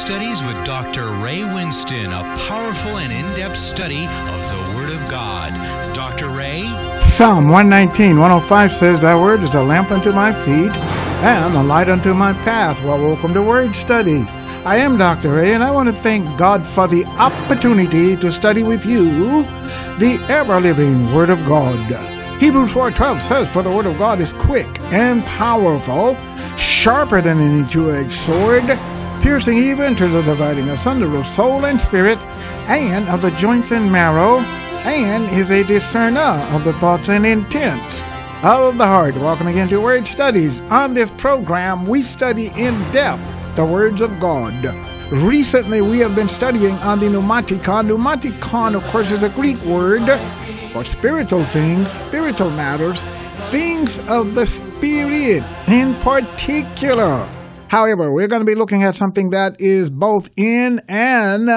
Studies with Dr. Ray Winston, a powerful and in depth study of the Word of God. Dr. Ray? Psalm 119, 105 says, Thy Word is a lamp unto my feet and a light unto my path. Well, welcome to Word Studies. I am Dr. Ray, and I want to thank God for the opportunity to study with you the ever living Word of God. Hebrews 4:12 says, "For the word of God is quick and powerful, sharper than any two-edged sword, piercing even to the dividing asunder of soul and spirit, and of the joints and marrow, and is a discerner of the thoughts and intents of the heart. Welcome again to Word Studies. On this program, we study in depth the words of God. Recently, we have been studying on the pneumaticon. Pneumaticon, of course, is a Greek word for spiritual things, spiritual matters, things of the Spirit in particular. However, we're going to be looking at something that is both in and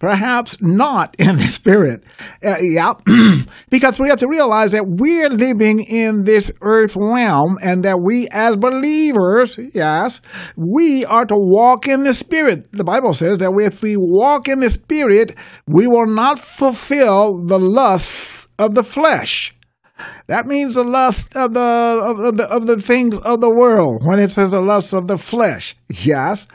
perhaps not in the spirit. Uh, yeah, because we have to realize that we're living in this earth realm and that we as believers, yes, we are to walk in the spirit. The Bible says that if we walk in the spirit, we will not fulfill the lusts of the flesh. That means the lust of the, of the of the things of the world. When it says the lust of the flesh, yes,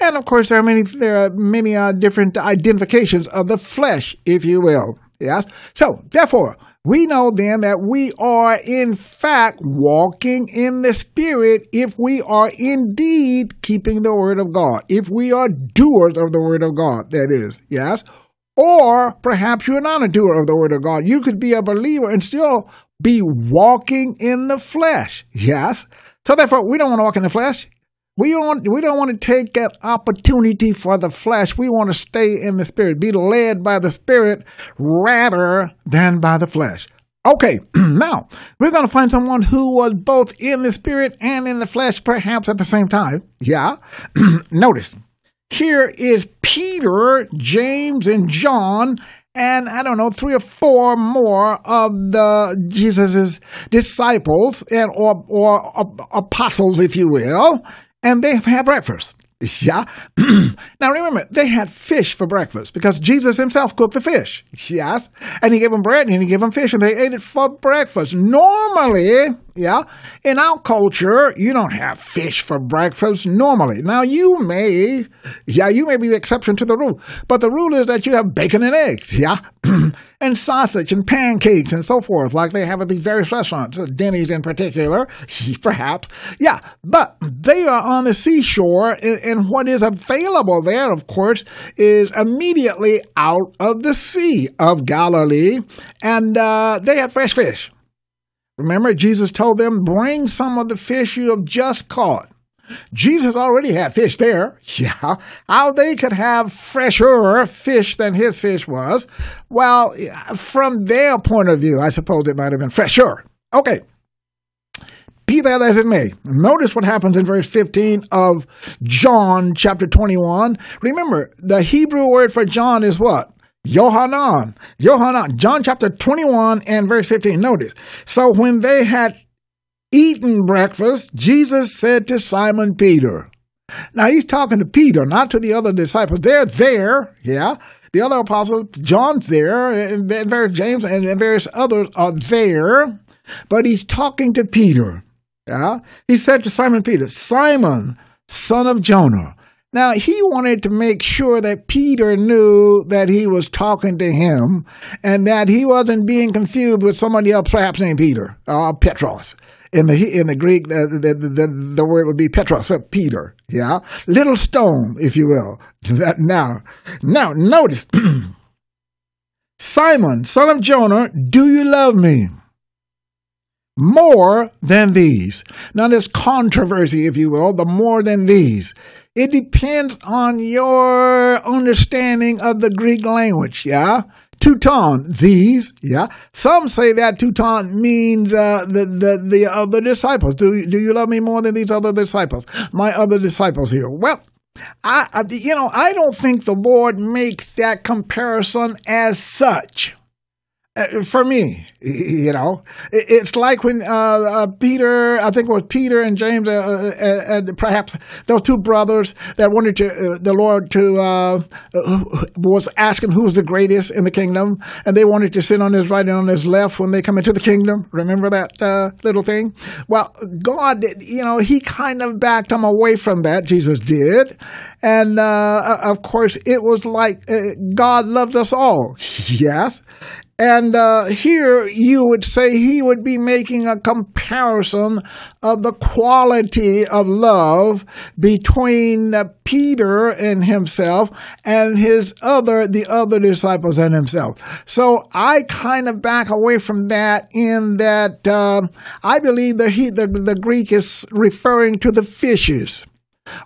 and of course there are many there are many uh, different identifications of the flesh, if you will. Yes. So therefore, we know then that we are in fact walking in the Spirit if we are indeed keeping the Word of God, if we are doers of the Word of God, that is, yes, or perhaps you're not a doer of the word of God. You could be a believer and still be walking in the flesh. Yes. So therefore, we don't want to walk in the flesh. We don't, want, we don't want to take that opportunity for the flesh. We want to stay in the spirit, be led by the spirit rather than by the flesh. Okay, now we're going to find someone who was both in the spirit and in the flesh, perhaps at the same time. Yeah. Notice here is Peter, James, and John, and I don't know, three or four more of the Jesus's disciples and or, or apostles, if you will, and they have had breakfast. Yeah. now remember, they had fish for breakfast because Jesus himself cooked the fish. Yes. And he gave them bread and he gave them fish and they ate it for breakfast. Normally, yeah. In our culture, you don't have fish for breakfast normally. Now, you may, yeah, you may be the exception to the rule, but the rule is that you have bacon and eggs, yeah, and sausage and pancakes and so forth, like they have at these various restaurants, uh, Denny's in particular, perhaps. Yeah, but they are on the seashore, and what is available there, of course, is immediately out of the Sea of Galilee, and uh, they had fresh fish. Remember, Jesus told them, Bring some of the fish you have just caught. Jesus already had fish there. Yeah. How they could have fresher fish than his fish was. Well, from their point of view, I suppose it might have been fresher. Okay. Be that as it may, notice what happens in verse 15 of John chapter 21. Remember, the Hebrew word for John is what? Yohanan, Yohanan, John chapter 21 and verse 15. Notice, so when they had eaten breakfast, Jesus said to Simon Peter, now he's talking to Peter, not to the other disciples. They're there, yeah. The other apostles, John's there, and various James and various others are there, but he's talking to Peter. Yeah. He said to Simon Peter, Simon, son of Jonah, now, he wanted to make sure that Peter knew that he was talking to him and that he wasn't being confused with somebody else, perhaps named Peter uh, Petros. In the, in the Greek, the, the, the, the word would be Petros, or Peter, yeah? Little stone, if you will. now, now, notice Simon, son of Jonah, do you love me? More than these. Now, there's controversy, if you will, the more than these. It depends on your understanding of the Greek language, yeah? Teuton, these, yeah? Some say that Teuton means uh, the, the, the other disciples. Do, do you love me more than these other disciples? My other disciples here. Well, I, you know, I don't think the Lord makes that comparison as such. Uh, for me, you know, it's like when uh, uh, Peter, I think it was Peter and James, uh, uh, uh and perhaps those two brothers that wanted to, the Lord to was asking who was the greatest in the kingdom, and they wanted to sit on his right and on his left when they come into the kingdom. Remember that little thing? Well, God, you know, He kind of backed them away from that. Jesus did, and of course, it was like God loved us all, yes, and uh, here you would say he would be making a comparison of the quality of love between uh, Peter and himself and his other, the other disciples and himself. So I kind of back away from that in that uh, I believe that he, the, the Greek is referring to the fishes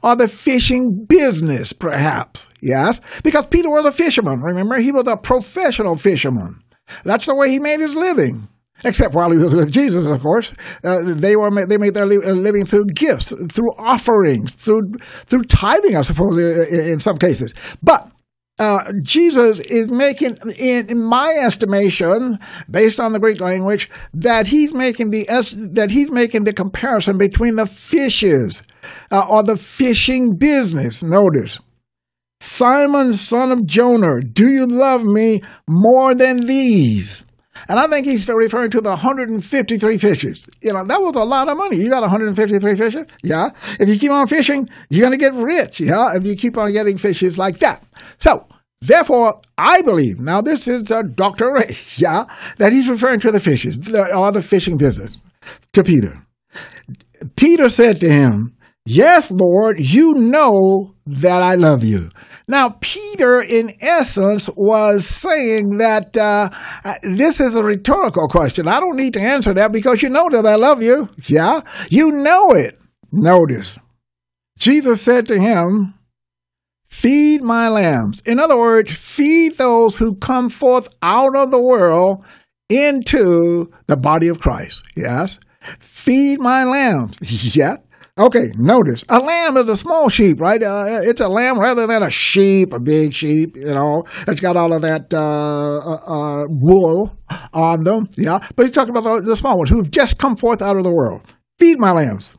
or the fishing business, perhaps. Yes, because Peter was a fisherman, remember? He was a professional fisherman. That's the way he made his living. Except while he was with Jesus, of course, uh, they were they made their uh, living through gifts, through offerings, through through tithing, I suppose, in some cases. But uh, Jesus is making, in, in, my estimation, based on the Greek language, that he's making the that he's making the comparison between the fishes uh, or the fishing business. Notice Simon, son of Jonah, do you love me more than these? And I think he's referring to the 153 fishes. You know, that was a lot of money. You got 153 fishes? Yeah. If you keep on fishing, you're going to get rich. Yeah. If you keep on getting fishes like that. So, Therefore, I believe, now this is a Dr. Ray, yeah, that he's referring to the fishes, or the fishing business, to Peter. Peter said to him, Yes, Lord, you know that I love you. Now, Peter, in essence, was saying that uh, uh, this is a rhetorical question. I don't need to answer that because you know that I love you. Yeah, you know it. Notice, Jesus said to him, Feed my lambs. In other words, feed those who come forth out of the world into the body of Christ. Yes. Feed my lambs. yeah. Okay, notice a lamb is a small sheep, right? Uh, it's a lamb rather than a sheep, a big sheep, you know. It's got all of that uh, uh, uh, wool on them, yeah. But he's talking about the, the small ones who have just come forth out of the world. Feed my lambs.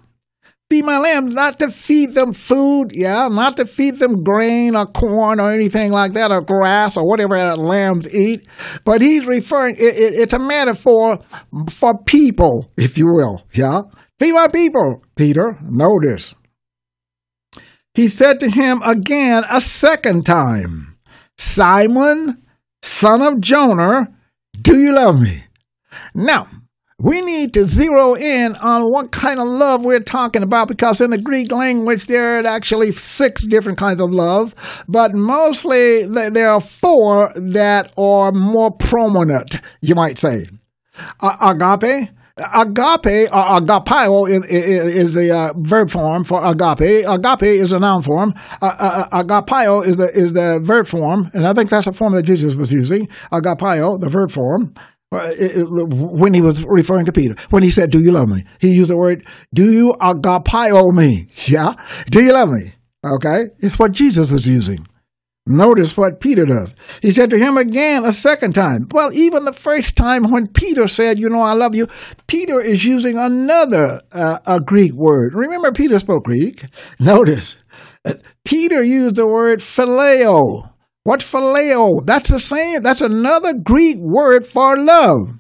Feed my lambs, not to feed them food, yeah, not to feed them grain or corn or anything like that, or grass or whatever lambs eat. But he's referring, it, it, it's a metaphor for people, if you will, yeah. Feed my people, Peter. Notice. He said to him again a second time, Simon, son of Jonah, do you love me? Now, we need to zero in on what kind of love we're talking about because in the Greek language there are actually six different kinds of love, but mostly there are four that are more prominent, you might say. Agape, Agape, uh, agapio in, in, is the uh, verb form for agape. Agape is a noun form. Uh, uh, uh agapio is the, is the verb form, and I think that's the form that Jesus was using. Agapio, the verb form. Uh, when he was referring to Peter, when he said, Do you love me? He used the word, Do you agapio me? Yeah? Do you love me? Okay? It's what Jesus was using. Notice what Peter does. He said to him again a second time. Well, even the first time when Peter said, You know, I love you, Peter is using another uh, a Greek word. Remember, Peter spoke Greek. Notice, Peter used the word phileo. What phileo? That's the same, that's another Greek word for love.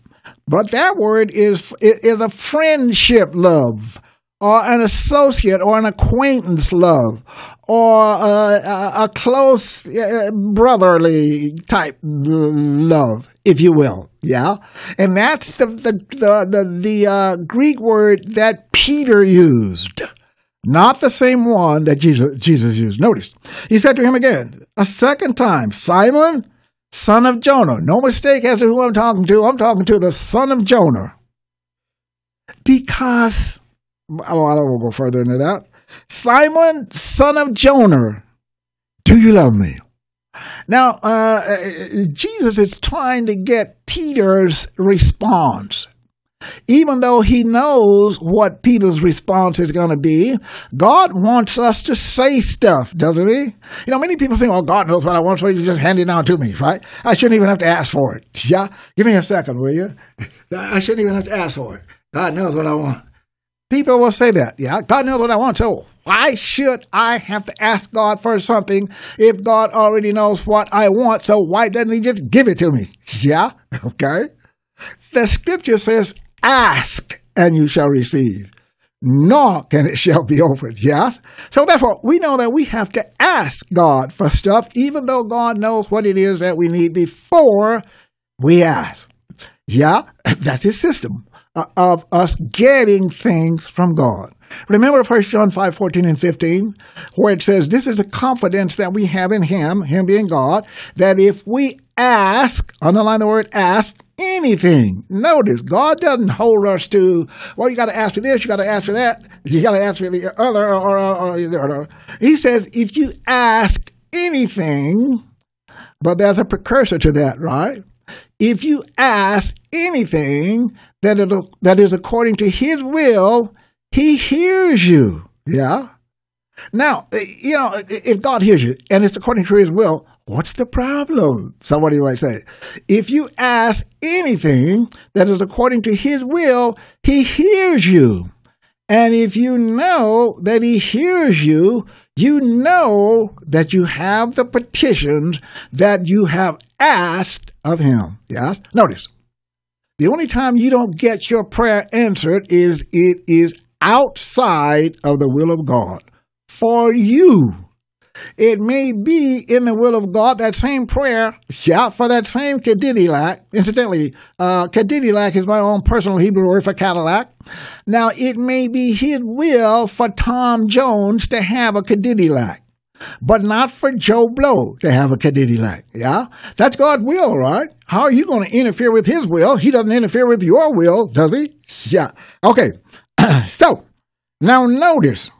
But that word is, is a friendship love or an associate or an acquaintance love or a, a, close uh, brotherly type love, if you will. Yeah. And that's the, the, the, the, the uh, Greek word that Peter used. Not the same one that Jesus, Jesus used. Notice, he said to him again, a second time, Simon, son of Jonah. No mistake as to who I'm talking to. I'm talking to the son of Jonah. Because I don't want to go further into that. Simon, son of Jonah, do you love me? Now, uh, uh, Jesus is trying to get Peter's response. Even though he knows what Peter's response is going to be, God wants us to say stuff, doesn't he? You know, many people think, oh, God knows what I want, so you just hand it down to me, right? I shouldn't even have to ask for it. Yeah? Give me a second, will you? I shouldn't even have to ask for it. God knows what I want. People will say that. Yeah, God knows what I want. So why should I have to ask God for something if God already knows what I want? So why doesn't He just give it to me? Yeah, okay. The scripture says, Ask and you shall receive. Knock and it shall be opened. Yes? So therefore, we know that we have to ask God for stuff, even though God knows what it is that we need before we ask. Yeah, that's His system of us getting things from God. Remember 1 John 5, 14 and 15, where it says, This is the confidence that we have in Him, Him being God, that if we ask, underline the word ask, anything. Notice, God doesn't hold us to, well, you got to ask for this, you got to ask for that, you got to ask for the other, or, or, or, or, He says, if you ask anything, but there's a precursor to that, right? If you ask anything, that, it, that is according to his will, he hears you. Yeah. Now, eh, you know, if God hears you and it's according to his will, what's the problem? Somebody might say. If you ask anything that is according to his will, he hears you. And if you know that he hears you, you know that you have the petitions that you have asked of him. Yes? Notice the only time you don't get your prayer answered is it is outside of the will of God for you. It may be in the will of God that same prayer, shout for that same Kadidilak. Incidentally, uh, is my own personal Hebrew word for Cadillac. Now, it may be his will for Tom Jones to have a Kadidilak but not for Joe Blow to have a Kennedy like. Yeah? That's God's will, right? How are you going to interfere with his will? He doesn't interfere with your will, does he? Yeah. Okay. so, now notice,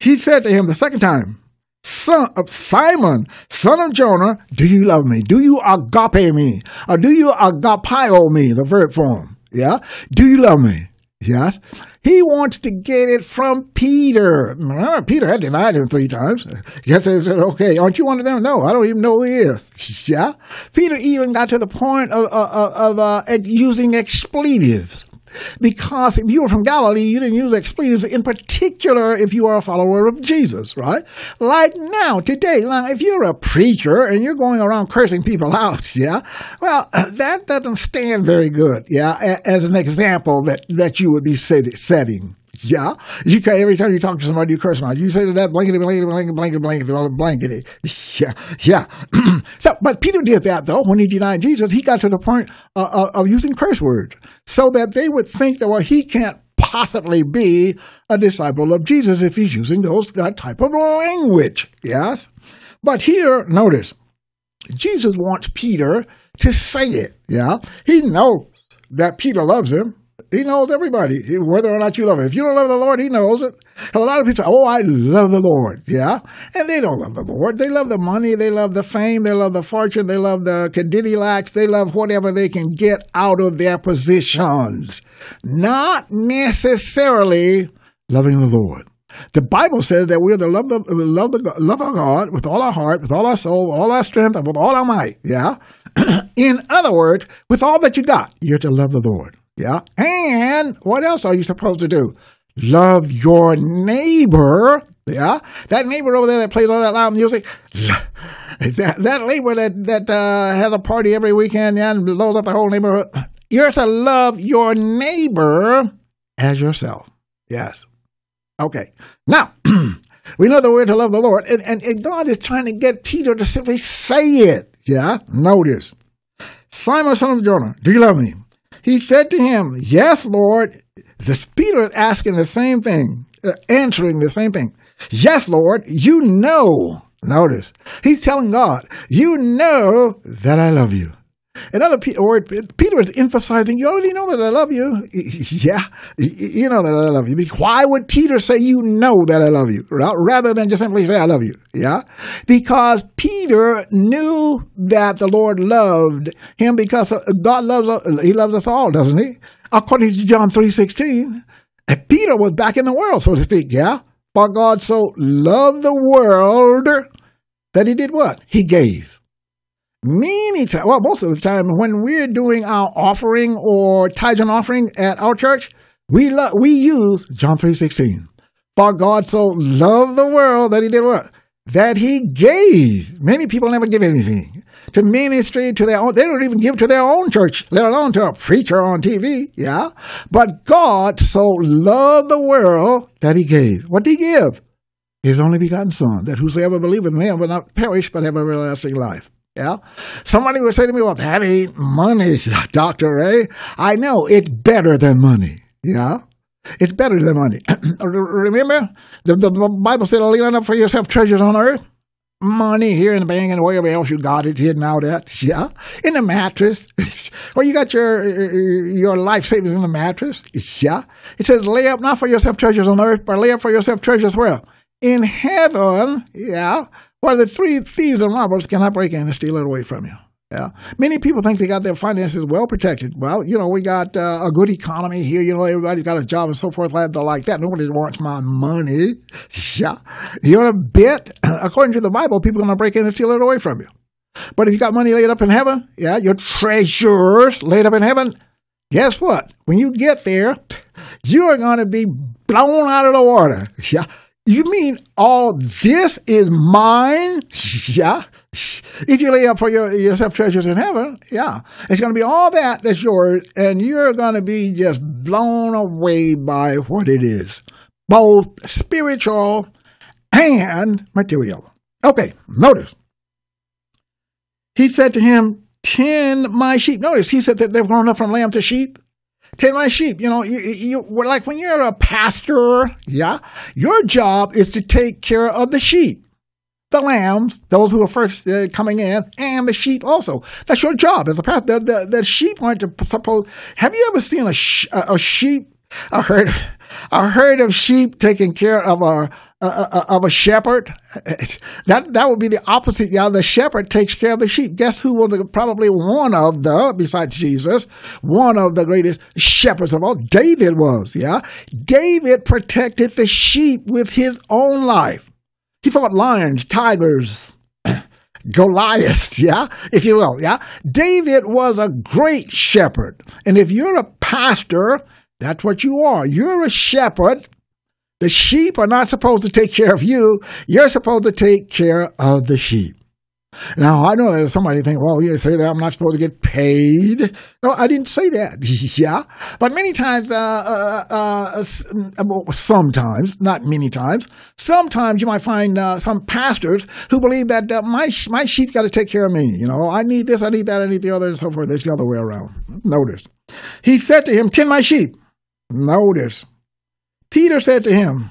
he said to him the second time, Son of Simon, son of Jonah, do you love me? Do you agape me? Or do you agapio me? The verb form. Yeah? Do you love me? Yes. He wants to get it from Peter. Peter had denied him three times. Yes, I said, okay, aren't you one of them? No, I don't even know who he is. Yeah. Peter even got to the point of, of, of uh, using expletives. Because if you were from Galilee, you didn't use expletives, in particular if you are a follower of Jesus, right? Like now, today, like if you're a preacher and you're going around cursing people out, yeah, well, that doesn't stand very good, yeah, as an example that, that you would be setting yeah. You can, every time you talk to somebody, you curse them out. You say to that blankety, blankety, blankety, blankety, blankety, blankety. Yeah, yeah. so, but Peter did that, though, when he denied Jesus. He got to the point uh, uh, of using curse words so that they would think that, well, he can't possibly be a disciple of Jesus if he's using those that type of language. Yes? But here, notice, Jesus wants Peter to say it. Yeah? He knows that Peter loves him. He knows everybody, whether or not you love him. If you don't love the Lord, He knows it. A lot of people say, Oh, I love the Lord. Yeah. And they don't love the Lord. They love the money. They love the fame. They love the fortune. They love the cadillacs. They love whatever they can get out of their positions. Not necessarily loving the Lord. The Bible says that we are to love the love the love our God with all our heart, with all our soul, with all our strength, and with all our might. Yeah. In other words, with all that you got, you're to love the Lord. Yeah. And what else are you supposed to do? Love your neighbor. Yeah. That neighbor over there that plays all that loud music. That, that neighbor that, that uh, has a party every weekend yeah, and blows up the whole neighborhood. You're to love your neighbor as yourself. Yes. Okay. Now, we know that we're to love the Lord, and, and, and God is trying to get Peter to simply say it. Yeah. Notice Simon, son of Jonah, do you love me? He said to him, Yes, Lord. The Peter is asking the same thing, uh, answering the same thing. Yes, Lord, you know. Notice, he's telling God, You know that I love you. Another P- word, Peter is emphasizing, you already know that I love you. Yeah, you know that I love you. Why would Peter say, you know that I love you, rather than just simply say, I love you? Yeah, because Peter knew that the Lord loved him because uh, God loves, uh, he loves us all, doesn't he? According to John 3.16, Peter was back in the world, so to speak, yeah? For God so loved the world that he did what? He gave many times, well, most of the time, when we're doing our offering or tithe and offering at our church, we lo- we use John three sixteen. For God so loved the world that He did what that He gave. Many people never give anything to ministry to their own. They don't even give to their own church, let alone to a preacher on TV. Yeah, but God so loved the world that He gave. What did He give? His only begotten Son, that whosoever believeth in Him will not perish but have everlasting life. Yeah. Somebody would say to me, well, that ain't money, Dr. Ray. Eh? I know it's better than money. Yeah. It's better than money. Remember, the, the, Bible said, lean up for yourself treasures on earth. Money here in the bank and wherever else you got it hidden out at. Yeah. In the mattress. or you got your your life savings in the mattress. Yeah. It says, lay up not for yourself treasures on earth, but lay up for yourself treasures where? In heaven. Yeah. Well, the three thieves and robbers cannot break in and steal it away from you. Yeah. Many people think they got their finances well protected. Well, you know, we got uh, a good economy here. You know, everybody's got a job and so forth like that. Like that. Nobody wants my money. Yeah. You want a bit. According to the Bible, people are going to break in and steal it away from you. But if you got money laid up in heaven, yeah, your treasures laid up in heaven, guess what? When you get there, you are going to be blown out of the water. Yeah. You mean all this is mine? yeah. If you lay up for your, yourself treasures in heaven, yeah, it's going to be all that that's yours, and you're going to be just blown away by what it is, both spiritual and material. Okay, notice. He said to him, Tend my sheep. Notice he said that they've grown up from lamb to sheep tend my sheep. You know, you, you like when you're a pastor, yeah, your job is to take care of the sheep the lambs, those who are first uh, coming in, and the sheep also. That's your job as a pastor. The, the, the sheep aren't supposed. Have you ever seen a, sh- a, a sheep, a herd, a herd of sheep taking care of a uh, uh, uh, of a shepherd. That that would be the opposite. Yeah, the shepherd takes care of the sheep. Guess who was probably one of the besides Jesus, one of the greatest shepherds of all? David was. Yeah, David protected the sheep with his own life. He fought lions, tigers. Goliath, yeah, if you will, yeah. David was a great shepherd. And if you're a pastor, that's what you are. You're a shepherd the sheep are not supposed to take care of you. You're supposed to take care of the sheep. Now, I know there's somebody think, well, you say that I'm not supposed to get paid. No, I didn't say that. yeah. But many times, uh, uh, uh, uh sometimes, not many times, sometimes you might find uh, some pastors who believe that uh, my, my sheep got to take care of me. You know, I need this, I need that, I need the other, and so forth. It's the other way around. Notice. He said to him, Tend my sheep. Notice. Peter said to him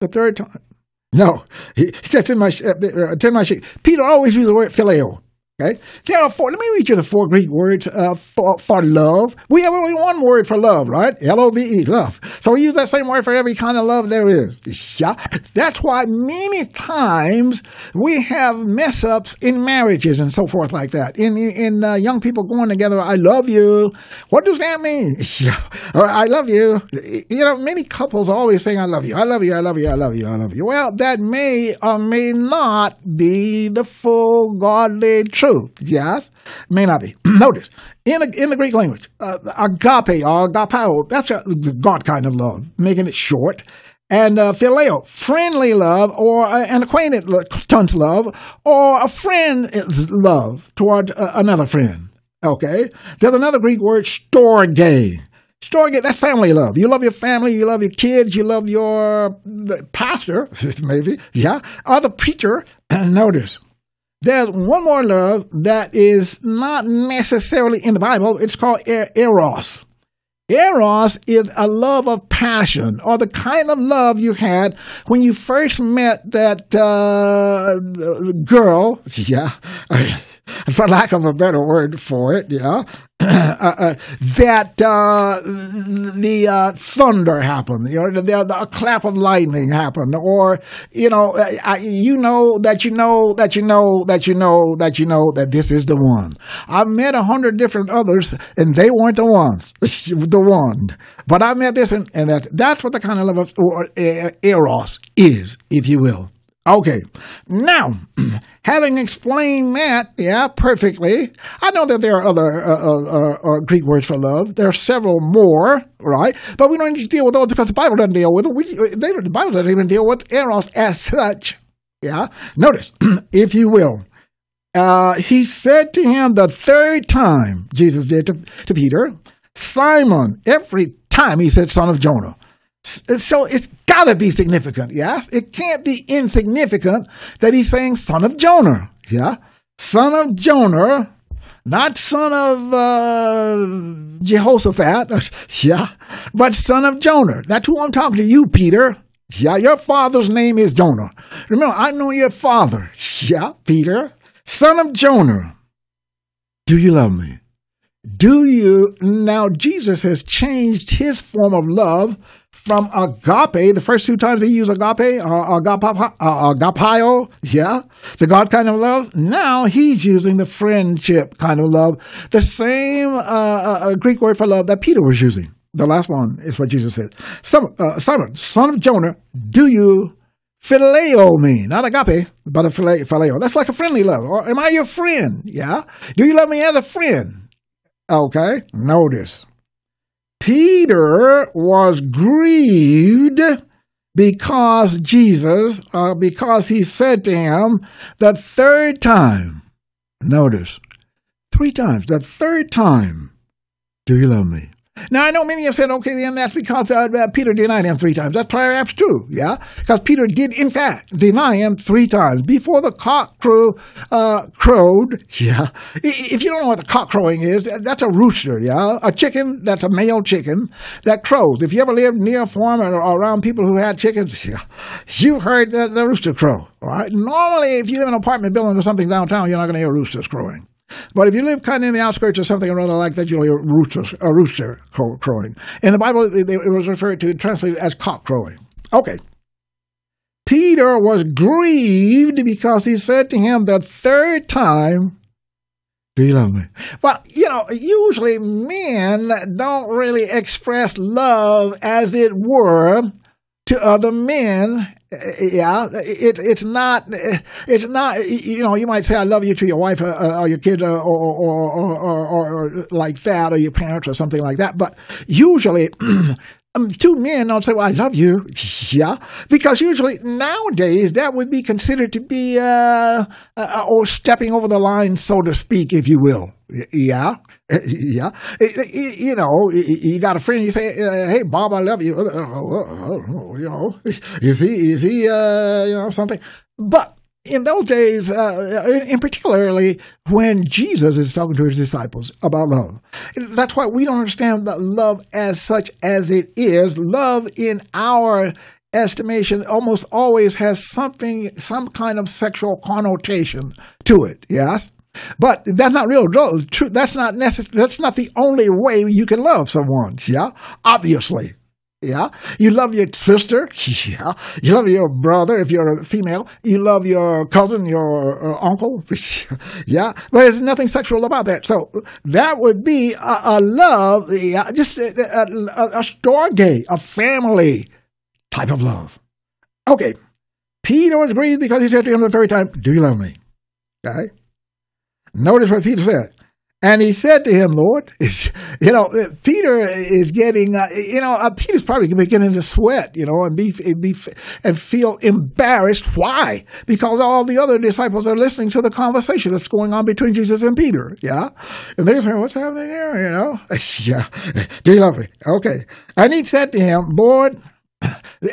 the third time, no, he said to my, uh, uh, uh my sheep, Peter always used the word phileo. Okay. There are four. Let me read you the four Greek words uh, for, for love. We have only one word for love, right? L O V E, love. So we use that same word for every kind of love there is. Yeah. That's why many times we have mess ups in marriages and so forth like that. In in uh, young people going together, I love you. What does that mean? Or I love you. You know, many couples are always saying, I love you, I love you, I love you, I love you, I love you. Well, that may or may not be the full godly truth true. Yes, may not be. Notice in the, in the Greek language, uh, agape or agapao. That's a, God kind of love, making it short. And uh, phileo, friendly love, or uh, an acquaintance love, or a friend's love toward uh, another friend. Okay. There's another Greek word, storge. Storge, that's family love. You love your family, you love your kids, you love your pastor, maybe, yeah, or the preacher. notice, there's one more love that is not necessarily in the Bible. It's called eros. Eros is a love of passion, or the kind of love you had when you first met that uh, girl. Yeah. for lack of a better word for it, yeah, uh, uh, that uh, the uh, thunder happened, or the, the, the, clap of lightning happened, or you know, I, you know that you know that you know that you know that you know that this is the one. I met a hundred different others, and they weren't the ones, the one. But I met this, and, and that's, that's what the kind of love of or, eh, eh, eros is, if you will. Okay. Now, having explained that, yeah, perfectly, I know that there are other uh, uh, uh, uh, Greek words for love. There are several more, right? But we don't need to deal with those because the Bible doesn't deal with them. the Bible doesn't even deal with eros as such. Yeah. Notice, if you will, uh, he said to him the third time, Jesus did to, to Peter, Simon, every time he said, son of Jonah. So it's got to be significant, yes? It can't be insignificant that he's saying son of Jonah, yeah? Son of Jonah, not son of uh, Jehoshaphat, yeah? But son of Jonah. That's who I'm talking to you, Peter. Yeah, your father's name is Jonah. Remember, I know your father. Yeah, Peter, son of Jonah. Do you love me? Do you? Now, Jesus has changed his form of love from agape. The first two times he used agape, uh, uh, agapio, yeah, the God kind of love. Now he's using the friendship kind of love, the same uh, uh, uh Greek word for love that Peter was using. The last one is what Jesus said. Uh, Simon, son, son of Jonah, do you phileo me? Not agape, but a phileo. That's like a friendly love. Or am I your friend? Yeah. Do you love me as a friend? Okay. Notice Peter was grieved because Jesus, uh, because he said to him the third time, notice, three times, the third time, do you love me? Now, I know many have said, okay, then that's because uh, uh, Peter denied him three times. That's perhaps true, yeah? Because Peter did, in fact, deny him three times before the cock crew, uh, crowed, yeah? If you don't know what the cock crowing is, that's a rooster, yeah? A chicken, that's a male chicken, that crows. If you ever lived near a farm or around people who had chickens, yeah, you heard the, the rooster crow, right? Normally, if you live in an apartment building or something downtown, you're not going to hear roosters crowing. But if you live kind of in the outskirts of something or other like that, you'll hear roosters, a rooster crowing. In the Bible, it was referred to translated as cock crowing. Okay. Peter was grieved because he said to him the third time, do you love me? Well, you know, usually men don't really express love as it were to other men. Yeah, it, it's not, it's not, you know, you might say, I love you to your wife or, uh, uh, or your kid uh, or or, or, or, or, like that, or your parents or something like that. But usually um, two men I'll say, "Well, I love you," yeah, because usually nowadays that would be considered to be uh, uh, uh or stepping over the line, so to speak, if you will. Yeah, yeah. You know, you got a friend. You say, uh, "Hey, Bob, I love you." You know, is he is he uh, you know something? But in those days, uh, and particularly when Jesus is talking to his disciples about love. That's why we don't understand love as such as it is. Love in our estimation almost always has something, some kind of sexual connotation to it. Yes? But that's not real love. That's not necessary. That's not the only way you can love someone. Yeah, obviously. Yeah. You love your sister. Yeah. You love your brother if you're a female. You love your cousin, your uh, uncle. yeah. But there's nothing sexual about that. So that would be a, a love, yeah, just a, a, a storge, a family type of love. Okay. Peter was grieved because he said to him the very time, Do you love me? Okay. Notice what Peter said. And he said to him, Lord, you know, uh, Peter is getting, uh, you know, uh, Peter's probably beginning to sweat, you know, and be, be and feel embarrassed. Why? Because all the other disciples are listening to the conversation that's going on between Jesus and Peter. Yeah, and they're saying, "What's happening here?" You know, yeah. Do you love me? Okay. And he said to him, Lord.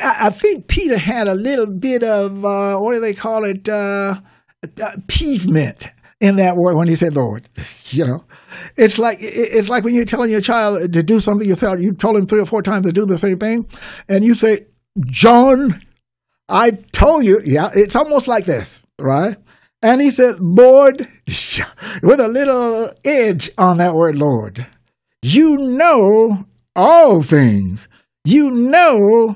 I think Peter had a little bit of uh, what do they call it? Uh, uh in that word when he said Lord. you know, it's like it's like when you're telling your child to do something you thought you told him three or four times to do the same thing, and you say, John, I told you. Yeah, it's almost like this, right? And he said, Lord, with a little edge on that word, Lord. You know all things. You know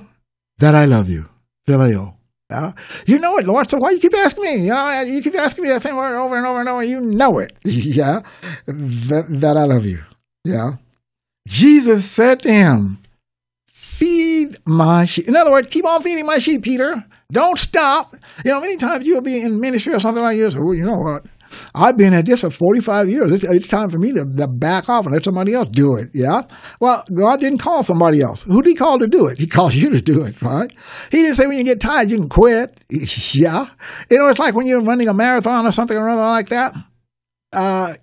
that I love you. Phileo. Uh, you know it, Lord. So why you keep asking me? You know, uh, you keep asking me that same word over and over and over. You know it. yeah, that, that I love you. Yeah. Jesus said to him, "Feed my sheep." In other words, keep on feeding my sheep, Peter. Don't stop. You know, many times you'll be in ministry or something like this. Oh, you know what? I've been at this for 45 years. It's, it's time for me to, to, back off and let somebody else do it. Yeah. Well, God didn't call somebody else. Who did He call to do it? He called you to do it, right? He didn't say when you get tired, you can quit. yeah. You know, it's like when you're running a marathon or something or other like that. Uh,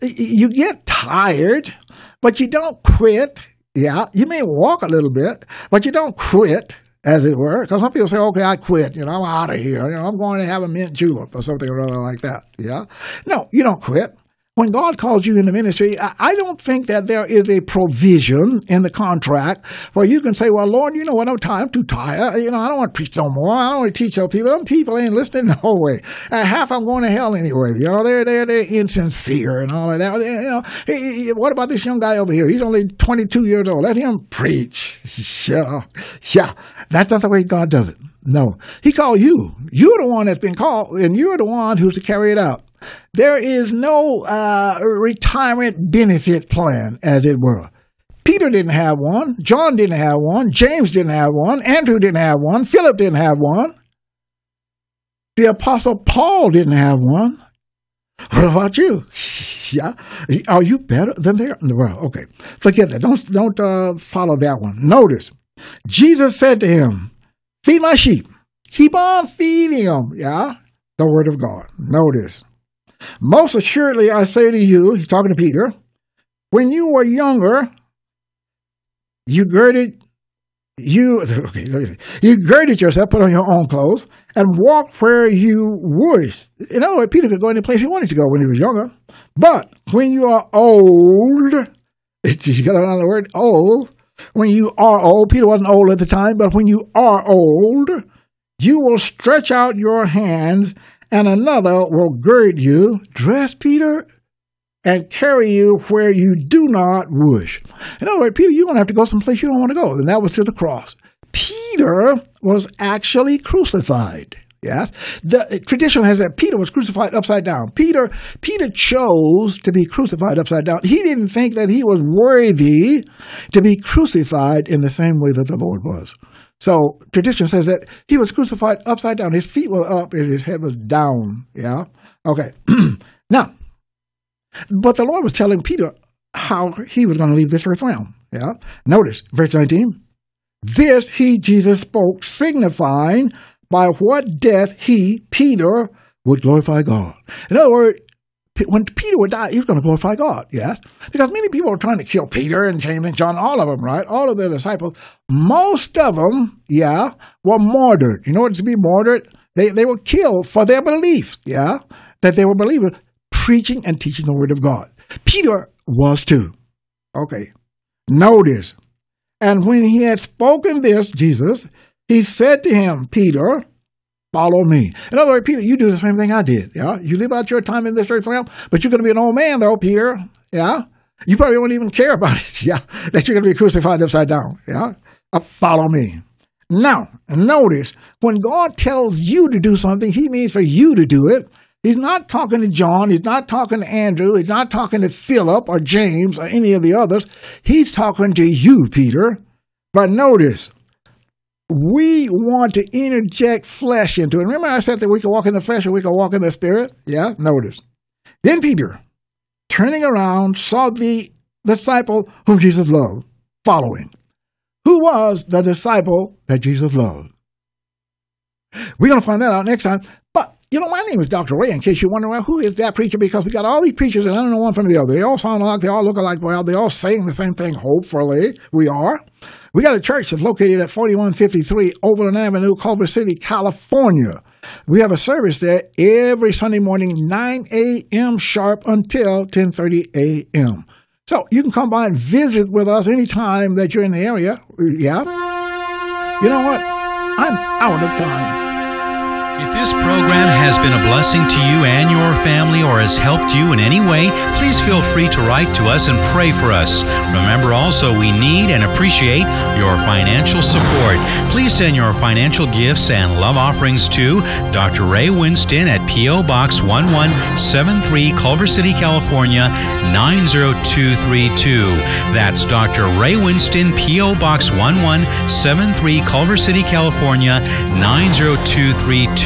you get tired, but you don't quit. Yeah, you may walk a little bit, but you don't quit as it were. Because some people say, okay, I quit. You know, I'm out of here. You know, I'm going to have a mint julep or something or other like that. Yeah. No, you don't quit when God calls you into ministry, I don't think that there is a provision in the contract where you can say, well, Lord, you know what? I'm tired. I'm too tired. You know, I don't want to preach no more. I don't want to teach no people. Them people ain't listening no way. Uh, half I'm going to hell anyway. You know, they're, they're, they're insincere and all of that. You know, what about this young guy over here? He's only 22 years old. Let him preach. Sure. Sure. That's not the way God does it. No. He called you. You're the one that's been called and you're the one who's to carry it out. There is no uh, retirement benefit plan, as it were. Peter didn't have one. John didn't have one. James didn't have one. Andrew didn't have one. Philip didn't have one. The Apostle Paul didn't have one. What about you? yeah, are you better than they are? Well, okay, forget that. Don't don't uh, follow that one. Notice, Jesus said to him, "Feed my sheep. Keep on feeding them." Yeah, the word of God. Notice, most assuredly, I say to you, he's talking to Peter, when you were younger, you girded you okay, you girded yourself, put on your own clothes, and walked where you wished. In other words, Peter could go any place he wanted to go when he was younger. But when you are old, you got another word, old. When you are old, Peter wasn't old at the time, but when you are old, you will stretch out your hands and another will gird you, dress Peter, and carry you where you do not wish. In other words, Peter, you're going to have to go someplace you don't want to go. And that was to the cross. Peter was actually crucified. Yes. The tradition has that Peter was crucified upside down. Peter, Peter chose to be crucified upside down. He didn't think that he was worthy to be crucified in the same way that the Lord was. So tradition says that he was crucified upside down. His feet were up and his head was down. Yeah. Okay. now, but the Lord was telling Peter how he was going to leave this earth realm. Yeah. Notice verse 19. This he, Jesus, spoke, signifying by what death he, Peter, would glorify God. In other words, when Peter would die, he was going to glorify God, yes? Because many people were trying to kill Peter and James and John, all of them, right? All of their disciples. Most of them, yeah, were martyred. You know what to be martyred? They, they were killed for their beliefs, yeah? That they were believers, preaching and teaching the word of God. Peter was too. Okay, notice. And when he had spoken this, Jesus, he said to him, Peter, follow me. In other words, Peter, you do the same thing I did. Yeah, you live out your time in this earth realm, but you're going to be an old man though, Peter. Yeah, you probably won't even care about it. Yeah, that you're going to be crucified upside down. Yeah, uh, follow me. Now, notice when God tells you to do something, He means for you to do it. He's not talking to John. He's not talking to Andrew. He's not talking to Philip or James or any of the others. He's talking to you, Peter. But notice, we want to interject flesh into it. Remember, I said that we can walk in the flesh and we can walk in the spirit? Yeah, notice. Then Peter, turning around, saw the disciple whom Jesus loved following. Who was the disciple that Jesus loved? We're going to find that out next time you know, my name is Dr. Ray, in case you're wondering, well, who is that preacher? Because we got all these preachers, and I don't know one from the other. They all sound alike, they all look alike, well, they all saying the same thing, hopefully. We are. We got a church that's located at 4153 Overland Avenue, Culver City, California. We have a service there every Sunday morning, 9 a.m. sharp until 10.30 a.m. So you can come by and visit with us anytime that you're in the area. Yeah. You know what? I'm out of time. If this program has been a blessing to you and your family or has helped you in any way, please feel free to write to us and pray for us. Remember also, we need and appreciate your financial support. Please send your financial gifts and love offerings to Dr. Ray Winston at P.O. Box 1173, Culver City, California 90232. That's Dr. Ray Winston, P.O. Box 1173, Culver City, California 90232.